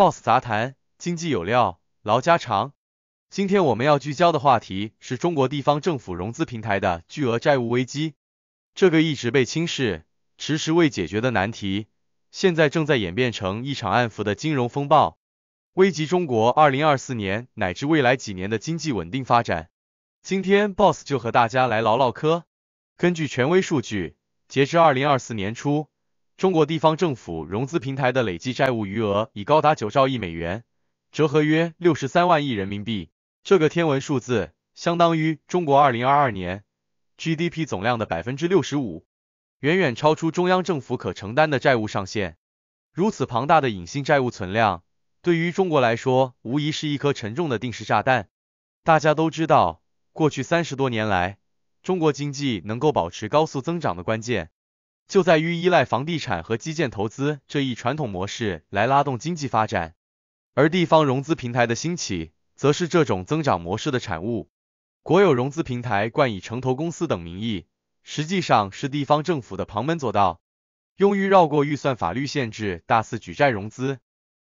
boss 杂谈，经济有料，唠家常。今天我们要聚焦的话题是中国地方政府融资平台的巨额债务危机，这个一直被轻视、迟迟未解决的难题，现在正在演变成一场暗伏的金融风暴，危及中国二零二四年乃至未来几年的经济稳定发展。今天 boss 就和大家来唠唠嗑。根据权威数据，截至二零二四年初。中国地方政府融资平台的累计债务余额已高达九兆亿美元，折合约六十三万亿人民币。这个天文数字相当于中国二零二二年 GDP 总量的百分之六十五，远远超出中央政府可承担的债务上限。如此庞大的隐性债务存量，对于中国来说，无疑是一颗沉重的定时炸弹。大家都知道，过去三十多年来，中国经济能够保持高速增长的关键。就在于依赖房地产和基建投资这一传统模式来拉动经济发展，而地方融资平台的兴起，则是这种增长模式的产物。国有融资平台冠以城投公司等名义，实际上是地方政府的旁门左道，用于绕过预算法律限制，大肆举债融资。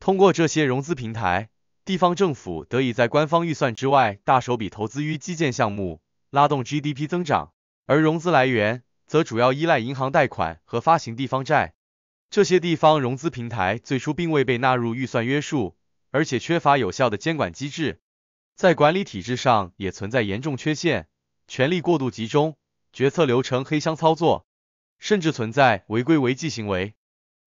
通过这些融资平台，地方政府得以在官方预算之外大手笔投资于基建项目，拉动 GDP 增长，而融资来源。则主要依赖银行贷款和发行地方债。这些地方融资平台最初并未被纳入预算约束，而且缺乏有效的监管机制，在管理体制上也存在严重缺陷，权力过度集中，决策流程黑箱操作，甚至存在违规违纪行为。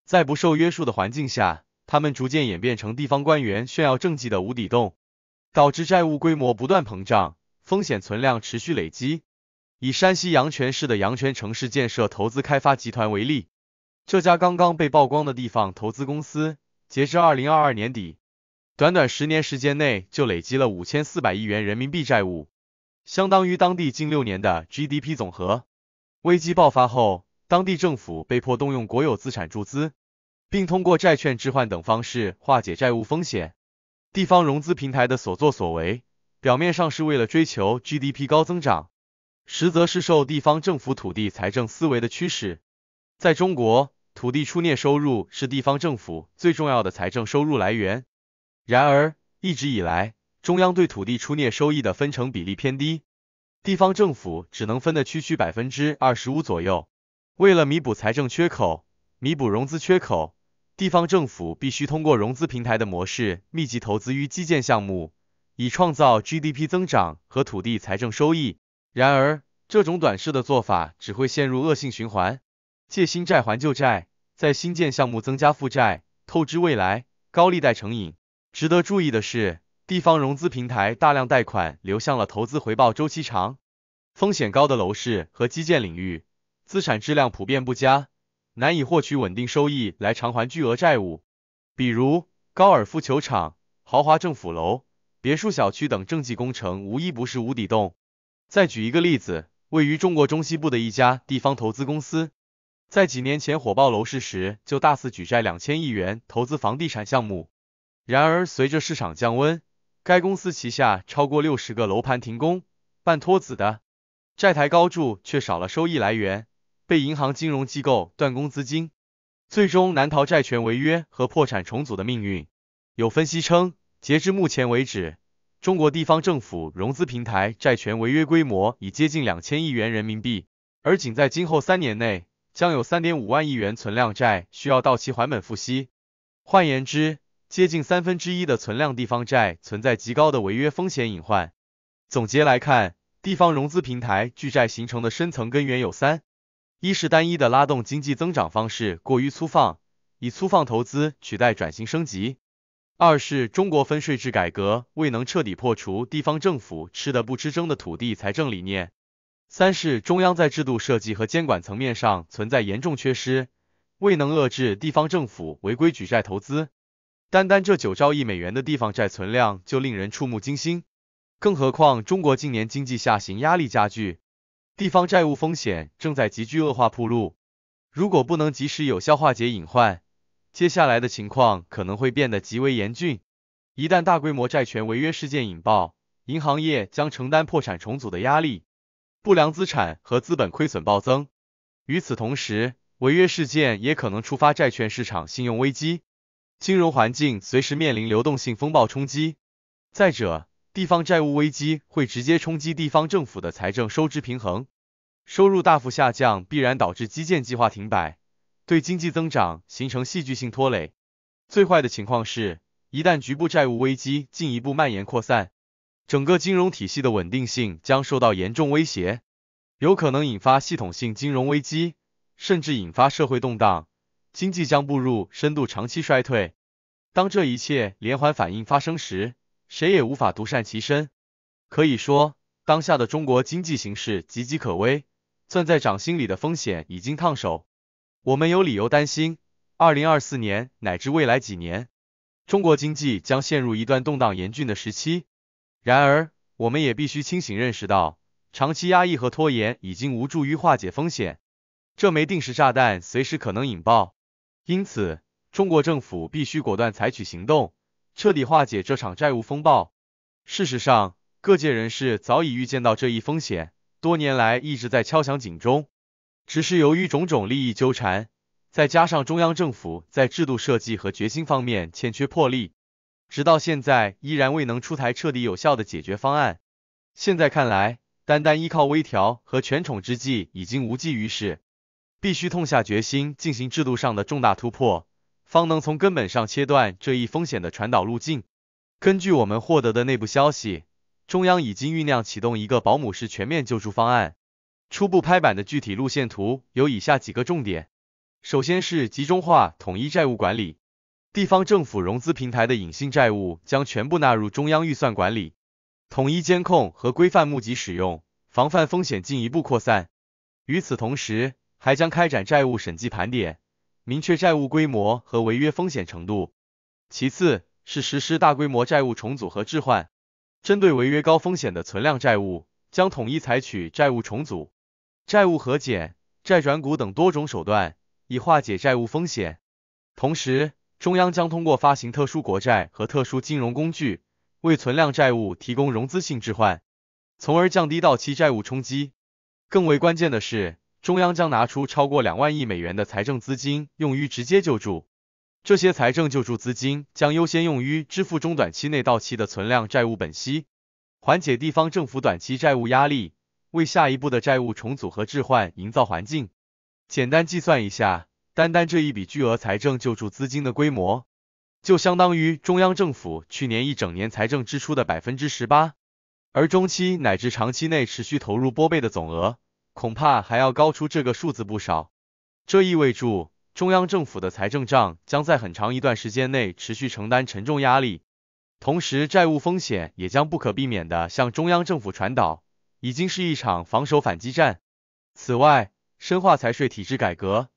在不受约束的环境下，他们逐渐演变成地方官员炫耀政绩的无底洞，导致债务规模不断膨胀，风险存量持续累积。以山西阳泉市的阳泉城市建设投资开发集团为例，这家刚刚被曝光的地方投资公司，截至二零二二年底，短短十年时间内就累积了五千四百亿元人民币债务，相当于当地近六年的 GDP 总和。危机爆发后，当地政府被迫动用国有资产注资，并通过债券置换等方式化解债务风险。地方融资平台的所作所为，表面上是为了追求 GDP 高增长。实则是受地方政府土地财政思维的驱使。在中国，土地出让收入是地方政府最重要的财政收入来源。然而，一直以来，中央对土地出让收益的分成比例偏低，地方政府只能分得区区百分之二十五左右。为了弥补财政缺口、弥补融资缺口，地方政府必须通过融资平台的模式，密集投资于基建项目，以创造 GDP 增长和土地财政收益。然而，这种短视的做法只会陷入恶性循环，借新债还旧债，在新建项目增加负债，透支未来，高利贷成瘾。值得注意的是，地方融资平台大量贷款流向了投资回报周期长、风险高的楼市和基建领域，资产质量普遍不佳，难以获取稳定收益来偿还巨额债务。比如，高尔夫球场、豪华政府楼、别墅小区等政绩工程，无一不是无底洞。再举一个例子，位于中国中西部的一家地方投资公司，在几年前火爆楼市时，就大肆举债两千亿元投资房地产项目。然而，随着市场降温，该公司旗下超过六十个楼盘停工，半托子的，债台高筑却少了收益来源，被银行金融机构断供资金，最终难逃债权违约和破产重组的命运。有分析称，截至目前为止。中国地方政府融资平台债权违约规模已接近两千亿元人民币，而仅在今后三年内，将有三点五万亿元存量债需要到期还本付息。换言之，接近三分之一的存量地方债存在极高的违约风险隐患。总结来看，地方融资平台巨债形成的深层根源有三：一是单一的拉动经济增长方式过于粗放，以粗放投资取代转型升级。二是中国分税制改革未能彻底破除地方政府“吃的不吃争”的土地财政理念；三是中央在制度设计和监管层面上存在严重缺失，未能遏制地方政府违规举债投资。单单这九兆亿美元的地方债存量就令人触目惊心，更何况中国近年经济下行压力加剧，地方债务风险正在急剧恶化铺路。如果不能及时有效化解隐患，接下来的情况可能会变得极为严峻。一旦大规模债权违约事件引爆，银行业将承担破产重组的压力，不良资产和资本亏损暴增。与此同时，违约事件也可能触发债券市场信用危机，金融环境随时面临流动性风暴冲击。再者，地方债务危机会直接冲击地方政府的财政收支平衡，收入大幅下降必然导致基建计划停摆。对经济增长形成戏剧性拖累。最坏的情况是，一旦局部债务危机进一步蔓延扩散，整个金融体系的稳定性将受到严重威胁，有可能引发系统性金融危机，甚至引发社会动荡，经济将步入深度长期衰退。当这一切连环反应发生时，谁也无法独善其身。可以说，当下的中国经济形势岌岌可危，攥在掌心里的风险已经烫手。我们有理由担心，二零二四年乃至未来几年，中国经济将陷入一段动荡严峻的时期。然而，我们也必须清醒认识到，长期压抑和拖延已经无助于化解风险，这枚定时炸弹随时可能引爆。因此，中国政府必须果断采取行动，彻底化解这场债务风暴。事实上，各界人士早已预见到这一风险，多年来一直在敲响警钟。只是由于种种利益纠缠，再加上中央政府在制度设计和决心方面欠缺魄力，直到现在依然未能出台彻底有效的解决方案。现在看来，单单依靠微调和权宠之计已经无济于事，必须痛下决心进行制度上的重大突破，方能从根本上切断这一风险的传导路径。根据我们获得的内部消息，中央已经酝酿启动一个保姆式全面救助方案。初步拍板的具体路线图有以下几个重点：首先是集中化统一债务管理，地方政府融资平台的隐性债务将全部纳入中央预算管理，统一监控和规范募集使用，防范风险进一步扩散。与此同时，还将开展债务审计盘点，明确债务规模和违约风险程度。其次，是实施大规模债务重组和置换，针对违约高风险的存量债务，将统一采取债务重组。债务和减、债转股等多种手段，以化解债务风险。同时，中央将通过发行特殊国债和特殊金融工具，为存量债务提供融资性置换，从而降低到期债务冲击。更为关键的是，中央将拿出超过两万亿美元的财政资金，用于直接救助。这些财政救助资金将优先用于支付中短期内到期的存量债务本息，缓解地方政府短期债务压力。为下一步的债务重组和置换营造环境。简单计算一下，单单这一笔巨额财政救助资金的规模，就相当于中央政府去年一整年财政支出的百分之十八，而中期乃至长期内持续投入拨备的总额，恐怕还要高出这个数字不少。这意味着中央政府的财政账将在很长一段时间内持续承担沉重压力，同时债务风险也将不可避免的向中央政府传导。已经是一场防守反击战。此外，深化财税体制改革、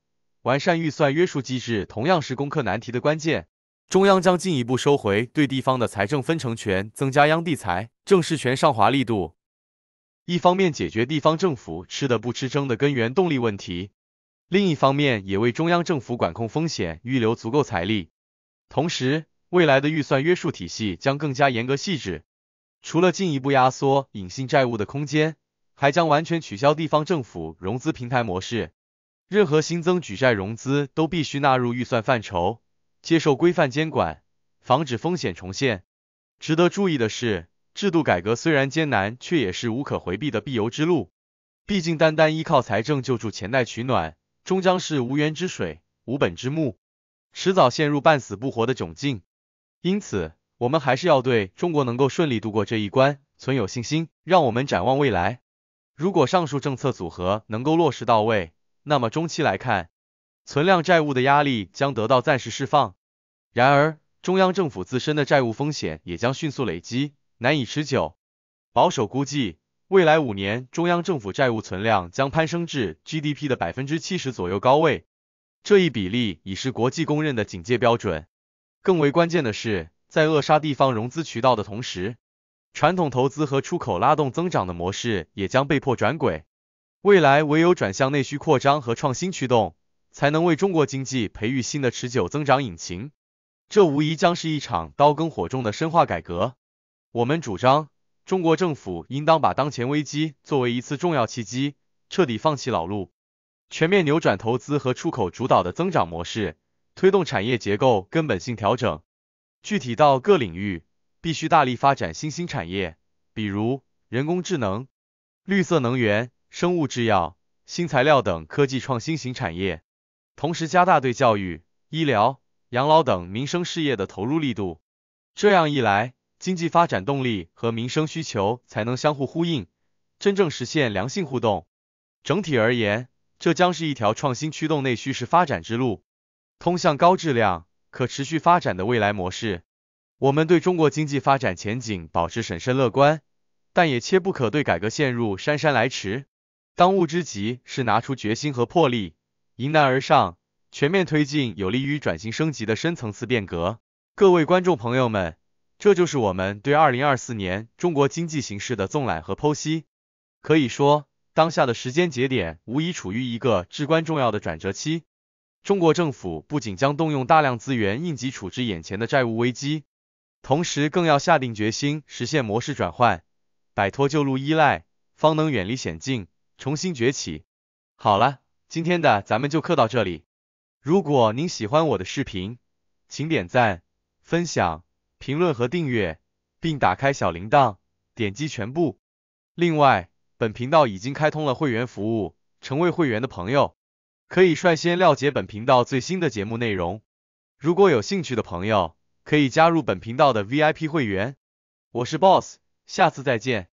完善预算约束机制，同样是攻克难题的关键。中央将进一步收回对地方的财政分成权，增加央地财政事权上滑力度，一方面解决地方政府吃的不吃、争的根源动力问题，另一方面也为中央政府管控风险预留足够财力。同时，未来的预算约束体系将更加严格细致。除了进一步压缩隐性债务的空间，还将完全取消地方政府融资平台模式，任何新增举债融资都必须纳入预算范畴，接受规范监管，防止风险重现。值得注意的是，制度改革虽然艰难，却也是无可回避的必由之路。毕竟，单单依靠财政救助、钱袋取暖，终将是无源之水、无本之木，迟早陷入半死不活的窘境。因此，我们还是要对中国能够顺利度过这一关存有信心。让我们展望未来，如果上述政策组合能够落实到位，那么中期来看，存量债务的压力将得到暂时释放。然而，中央政府自身的债务风险也将迅速累积，难以持久。保守估计，未来五年中央政府债务存量将攀升至 GDP 的百分之七十左右高位，这一比例已是国际公认的警戒标准。更为关键的是。在扼杀地方融资渠道的同时，传统投资和出口拉动增长的模式也将被迫转轨。未来唯有转向内需扩张和创新驱动，才能为中国经济培育新的持久增长引擎。这无疑将是一场刀耕火种的深化改革。我们主张，中国政府应当把当前危机作为一次重要契机，彻底放弃老路，全面扭转投资和出口主导的增长模式，推动产业结构根本性调整。具体到各领域，必须大力发展新兴产业，比如人工智能、绿色能源、生物制药、新材料等科技创新型产业，同时加大对教育、医疗、养老等民生事业的投入力度。这样一来，经济发展动力和民生需求才能相互呼应，真正实现良性互动。整体而言，这将是一条创新驱动、内需式发展之路，通向高质量。可持续发展的未来模式，我们对中国经济发展前景保持审慎乐观，但也切不可对改革陷入姗姗来迟。当务之急是拿出决心和魄力，迎难而上，全面推进有利于转型升级的深层次变革。各位观众朋友们，这就是我们对二零二四年中国经济形势的纵览和剖析。可以说，当下的时间节点无疑处于一个至关重要的转折期。中国政府不仅将动用大量资源应急处置眼前的债务危机，同时更要下定决心实现模式转换，摆脱旧路依赖，方能远离险境，重新崛起。好了，今天的咱们就课到这里。如果您喜欢我的视频，请点赞、分享、评论和订阅，并打开小铃铛，点击全部。另外，本频道已经开通了会员服务，成为会员的朋友。可以率先了解本频道最新的节目内容。如果有兴趣的朋友，可以加入本频道的 VIP 会员。我是 Boss，下次再见。